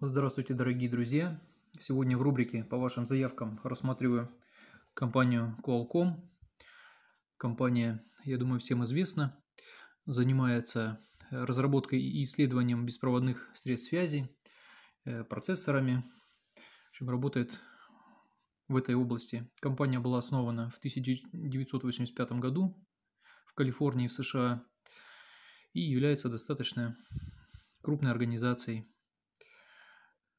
Здравствуйте, дорогие друзья! Сегодня в рубрике по вашим заявкам рассматриваю компанию Qualcomm. Компания, я думаю, всем известна, занимается разработкой и исследованием беспроводных средств связи, э, процессорами. В общем, работает в этой области. Компания была основана в 1985 году в Калифорнии, в США, и является достаточно крупной организацией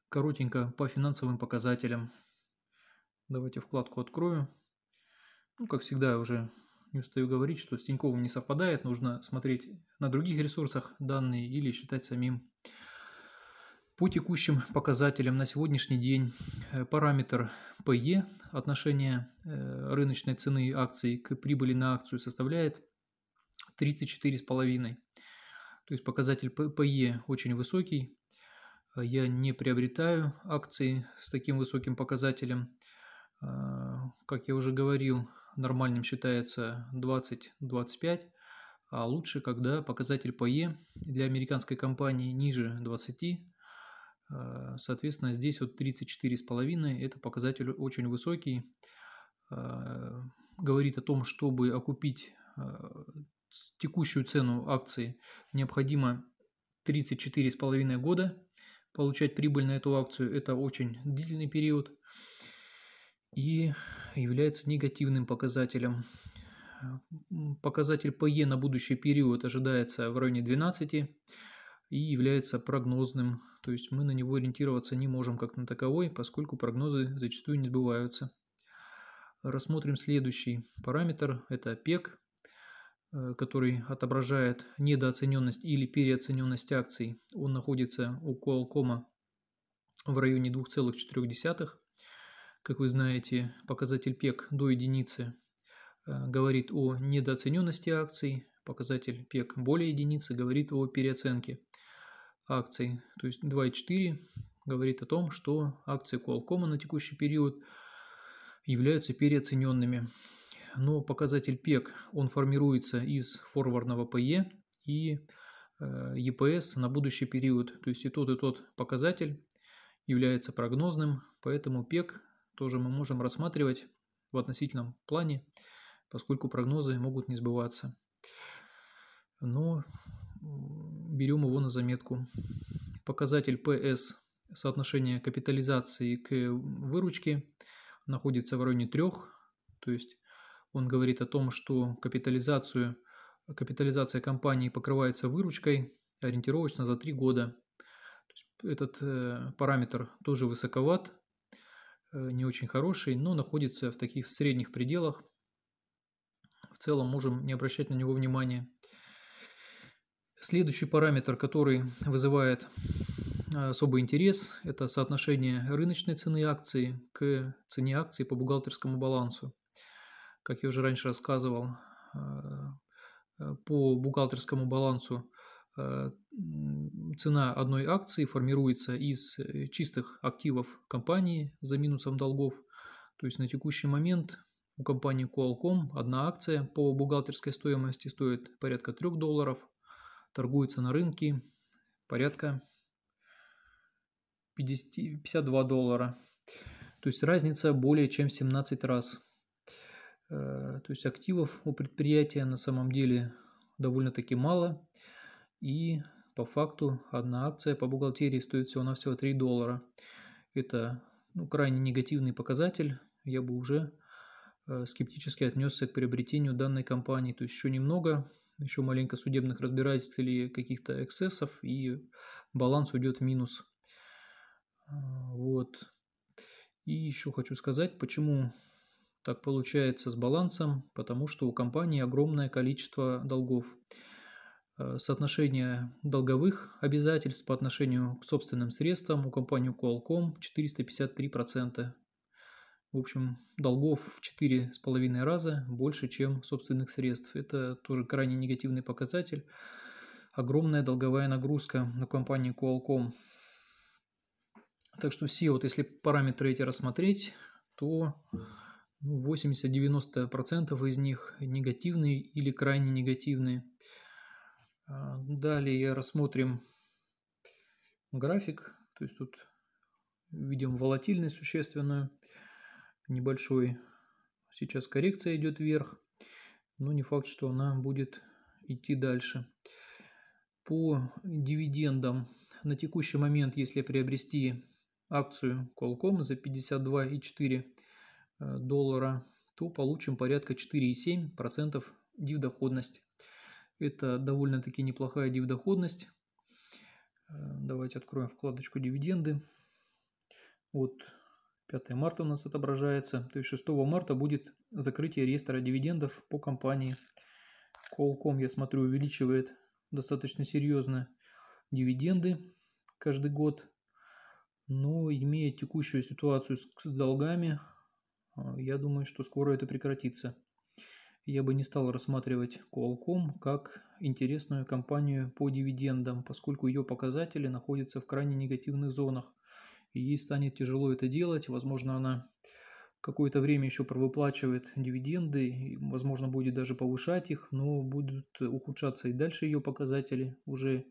коротенько по финансовым показателям. Давайте вкладку открою. Ну, как всегда, я уже не устаю говорить, что с Тиньковым не совпадает. Нужно смотреть на других ресурсах данные или считать самим. По текущим показателям на сегодняшний день э, параметр PE, отношение э, рыночной цены акций к прибыли на акцию составляет 34,5. То есть показатель PE очень высокий, а, я не приобретаю акции с таким высоким показателем. А, как я уже говорил, нормальным считается 20-25, а лучше, когда показатель по Е для американской компании ниже 20. А, соответственно, здесь вот 34,5 – это показатель очень высокий. Говорит о том, чтобы окупить текущую цену акции, необходимо 34,5 года – получать прибыль на эту акцию. Это очень длительный период и является негативным показателем. Показатель ПЕ на будущий период ожидается в районе 12 и является прогнозным, то есть мы на него ориентироваться не можем как на таковой, поскольку прогнозы зачастую не сбываются. Рассмотрим следующий параметр, это ПЕК. Э, который отображает недооцененность или переоцененность акций. Он находится у Qualcomm в районе 2,4. Как вы знаете, показатель ПЕК e до единицы э, говорит о недооцененности акций, показатель ПЕК e более единицы говорит о переоценке акций. То есть 2,4 говорит о том, что акции Qualcomm на текущий период являются переоцененными но показатель PEG он формируется из форвардного PE и EPS э, на будущий период. То есть и тот, и тот показатель является прогнозным, поэтому PEG тоже мы можем рассматривать в относительном плане, поскольку прогнозы могут не сбываться. Но берем его на заметку. Показатель PS соотношение капитализации к выручке находится в районе 3, то есть он говорит о том, что капитализацию, капитализация компании покрывается выручкой ориентировочно за 3 года. Этот э, параметр тоже высоковат, э, не очень хороший, но находится в таких средних пределах. В целом можем не обращать на него внимания. Следующий параметр, который вызывает э, особый интерес, это соотношение рыночной цены акции к цене акции по бухгалтерскому балансу как я уже раньше рассказывал, э, э, по бухгалтерскому балансу э, цена одной акции формируется из чистых активов компании за минусом долгов. То есть на текущий момент у компании Qualcomm одна акция по бухгалтерской стоимости стоит порядка 3 долларов, торгуется на рынке порядка 50, 52 доллара. То есть разница более чем 17 раз. Э, то есть активов у предприятия на самом деле довольно-таки мало, и по факту одна акция по бухгалтерии стоит всего-навсего 3 доллара. Это ну, крайне негативный показатель, я бы уже э, скептически отнесся к приобретению данной компании. То есть еще немного, еще маленько судебных разбирательств или каких-то эксцессов, и баланс уйдет в минус. Э, вот. И еще хочу сказать, почему так получается с балансом, потому что у компании огромное количество долгов. Э, соотношение долговых обязательств по отношению к собственным средствам у компании Qualcomm 453%. В общем, долгов в 4,5 раза больше, чем собственных средств. Это тоже крайне негативный показатель. Огромная долговая нагрузка на компании Qualcomm. Так что все, вот если параметры эти рассмотреть, то ну, 80-90% из них негативные или крайне негативные. А, далее рассмотрим график, то есть тут видим волатильность существенную, небольшой сейчас коррекция идет вверх, но не факт, что она будет идти дальше. По дивидендам на текущий момент, если приобрести акцию Qualcomm за 52,4 Э, доллара, то получим порядка 4,7% дивдоходность. Это довольно-таки неплохая дивдоходность. Э, давайте откроем вкладочку «Дивиденды». Вот 5 марта у нас отображается. То есть 6 марта будет закрытие реестра дивидендов по компании. Колком, я смотрю, увеличивает достаточно серьезно дивиденды каждый год. Но имея текущую ситуацию с долгами, а, я думаю, что скоро это прекратится. Я бы не стал рассматривать Qualcomm как интересную компанию по дивидендам, поскольку ее показатели находятся в крайне негативных зонах. И ей станет тяжело это делать. Возможно, она какое-то время еще провыплачивает дивиденды, возможно, будет даже повышать их, но будут ухудшаться и дальше ее показатели, уже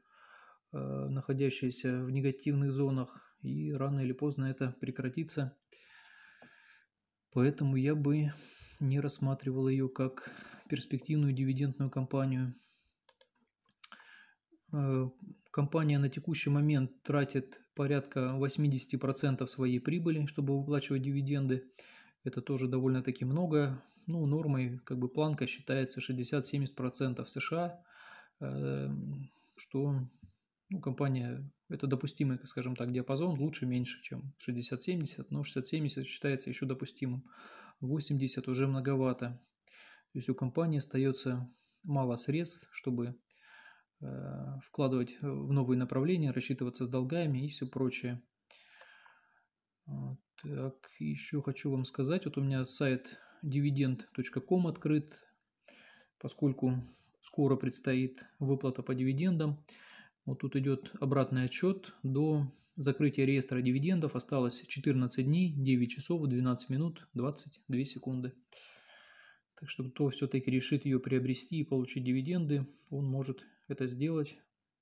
э, находящиеся в негативных зонах, и рано или поздно это прекратится. Поэтому я бы не рассматривал ее как перспективную дивидендную компанию. Э, компания на текущий момент тратит порядка 80% своей прибыли, чтобы выплачивать дивиденды. Это тоже довольно-таки много. Ну, нормой, как бы планка считается 60-70% США, э, что ну, компания, это допустимый, скажем так, диапазон, лучше меньше, чем 60-70, но 60-70 считается еще допустимым, 80 уже многовато. То есть у компании остается мало средств, чтобы э, вкладывать в новые направления, рассчитываться с долгами и все прочее. А, так, еще хочу вам сказать, вот у меня сайт dividend.com открыт, поскольку скоро предстоит выплата по дивидендам. Вот тут идет обратный отчет. До закрытия реестра дивидендов осталось 14 дней, 9 часов, 12 минут, 22 секунды. Так что кто все-таки решит ее приобрести и получить дивиденды, он может это сделать.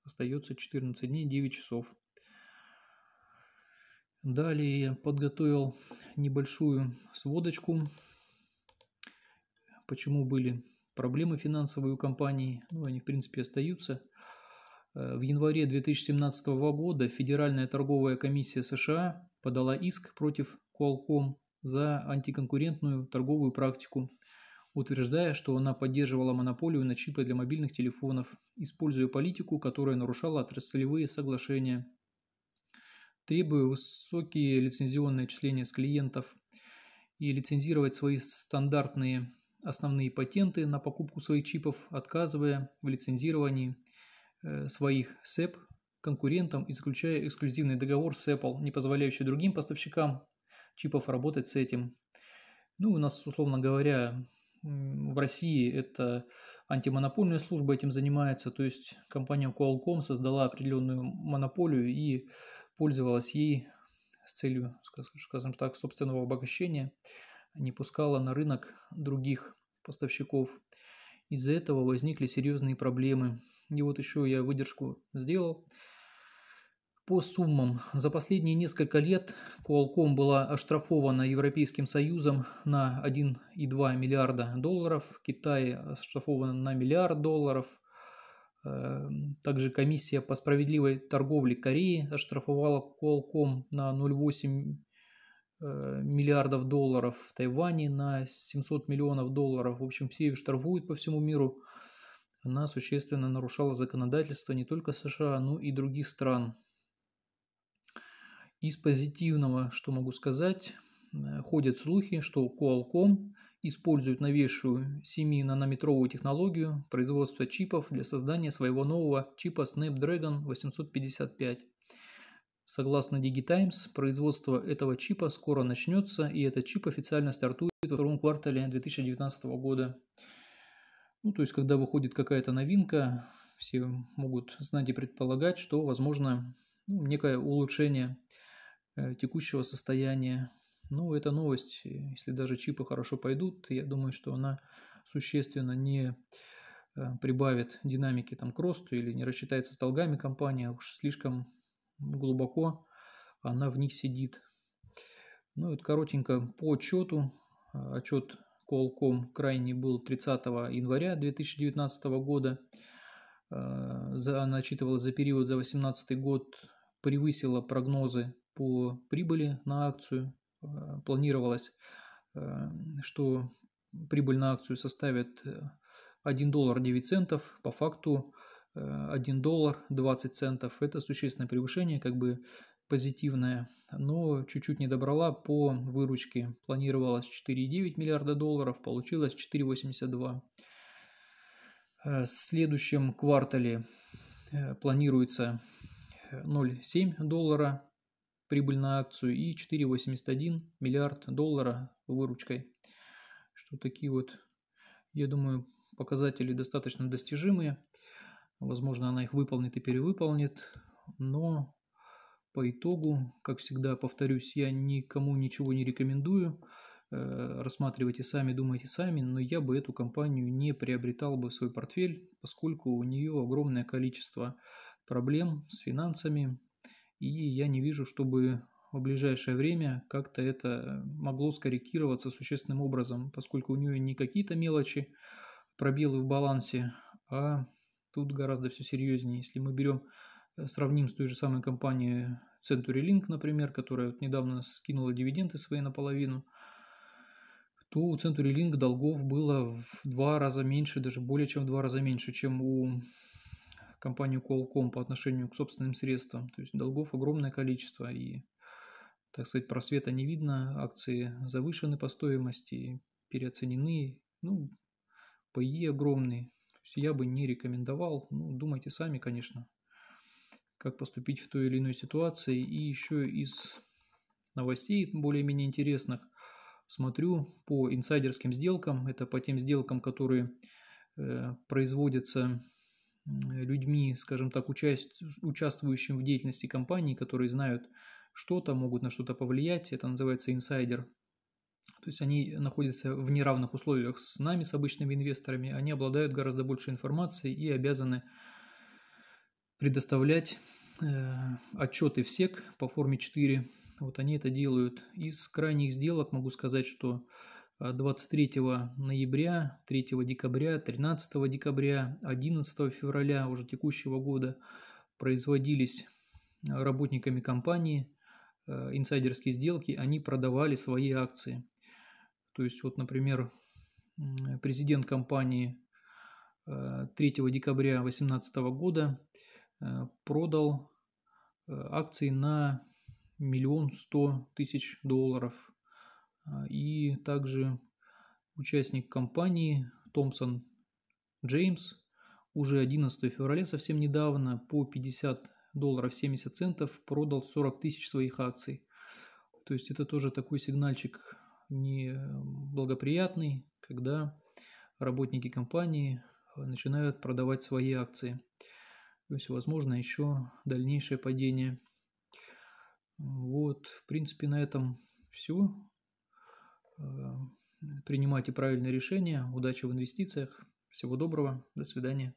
Остается 14 дней, 9 часов. Далее я подготовил небольшую сводочку, почему были проблемы финансовые у компании. Ну, они, в принципе, остаются – Э, в январе 2017 года Федеральная торговая комиссия США подала иск против Qualcomm за антиконкурентную торговую практику, утверждая, что она поддерживала монополию на чипы для мобильных телефонов, используя политику, которая нарушала отраслевые соглашения. Требуя высокие лицензионные отчисления с клиентов и лицензировать свои стандартные основные патенты на покупку своих чипов, отказывая в лицензировании – Э, своих СЭП e конкурентам и заключая эксклюзивный договор с Apple, не позволяющий другим поставщикам чипов работать с этим. Ну, у нас, условно говоря, в России это антимонопольная служба этим занимается, то есть компания Qualcomm создала определенную монополию и пользовалась ей с целью, скажем так, собственного обогащения, а не пускала на рынок других поставщиков. Из-за этого возникли серьезные проблемы и вот еще я выдержку сделал. По суммам. За последние несколько лет Qualcomm была оштрафована Европейским Союзом на 1,2 миллиарда долларов. Китай оштрафована на миллиард долларов. Э, также комиссия по справедливой торговле Кореи оштрафовала Qualcomm на 0,8 э, миллиардов долларов в Тайване на 700 миллионов долларов. В общем, все штрафуют по всему миру. Она существенно нарушала законодательство не только США, но и других стран. Из позитивного, что могу сказать, э, ходят слухи, что Qualcomm использует новейшую 7-нанометровую технологию производства чипов для создания своего нового чипа Snapdragon 855. Согласно DigiTimes, производство этого чипа скоро начнется, и этот чип официально стартует во втором квартале 2019 года. Ну, то есть, когда выходит какая-то новинка, все могут знать и предполагать, что, возможно, ну, некое улучшение э, текущего состояния. Ну, это новость. Если даже чипы хорошо пойдут, я думаю, что она существенно не э, прибавит динамики там, к росту или не рассчитается с долгами компания, а уж слишком глубоко она в них сидит. Ну, вот коротенько по отчету. Э, отчет Колком крайний был 30 января 2019 года, э, за, она за период за 2018 год, превысила прогнозы по прибыли на акцию. Э, планировалось, э, что прибыль на акцию составит 1 доллар 9 центов, по факту 1 доллар 20 центов. Это существенное превышение, как бы позитивная, но чуть-чуть не добрала по выручке. Планировалось 4,9 миллиарда долларов, получилось 4,82. Э, в следующем квартале э, планируется 0,7 э, доллара прибыль на акцию и 4,81 миллиард доллара выручкой. Что такие вот, я думаю, показатели достаточно достижимые. Возможно, она их выполнит и перевыполнит, но по итогу, как всегда, повторюсь, я никому ничего не рекомендую. Э, рассматривайте сами, думайте сами, но я бы эту компанию не приобретал бы в свой портфель, поскольку у нее огромное количество проблем с финансами, и я не вижу, чтобы в ближайшее время как-то это могло скорректироваться существенным образом, поскольку у нее не какие-то мелочи, пробелы в балансе, а тут гораздо все серьезнее. Если мы берем Э, сравним с той же самой компанией CenturyLink, например, которая вот недавно скинула дивиденды свои наполовину, то у CenturyLink долгов было в два раза меньше, даже более чем в два раза меньше, чем у компании Qualcomm по отношению к собственным средствам. То есть долгов огромное количество и, так сказать, просвета не видно, акции завышены по стоимости, переоценены, ну, PE огромный. То есть я бы не рекомендовал, ну, думайте сами, конечно как поступить в той или иной ситуации. И еще из новостей более-менее интересных смотрю по инсайдерским сделкам. Это по тем сделкам, которые э, производятся людьми, скажем так, участь, участвующим в деятельности компании, которые знают что-то, могут на что-то повлиять. Это называется инсайдер. То есть они находятся в неравных условиях с нами, с обычными инвесторами. Они обладают гораздо больше информации и обязаны предоставлять Э, отчеты в СЕК по форме 4. Вот они это делают. Из крайних сделок могу сказать, что 23 э, ноября, 3 декабря, 13 декабря, 11 февраля уже текущего года производились э, работниками компании инсайдерские сделки, они продавали свои акции. То есть вот, например, президент компании 3 декабря 2018 года – Э, продал э, акции на миллион сто тысяч долларов. А, и также участник компании Томпсон Джеймс уже 11 февраля, совсем недавно, по 50 долларов 70 центов продал 40 тысяч своих акций. То есть это тоже такой сигнальчик неблагоприятный, когда работники компании э, начинают продавать свои акции. То есть, возможно, еще дальнейшее падение. Вот, в принципе, на этом все. Э, принимайте правильные решения. Удачи в инвестициях. Всего доброго. До свидания.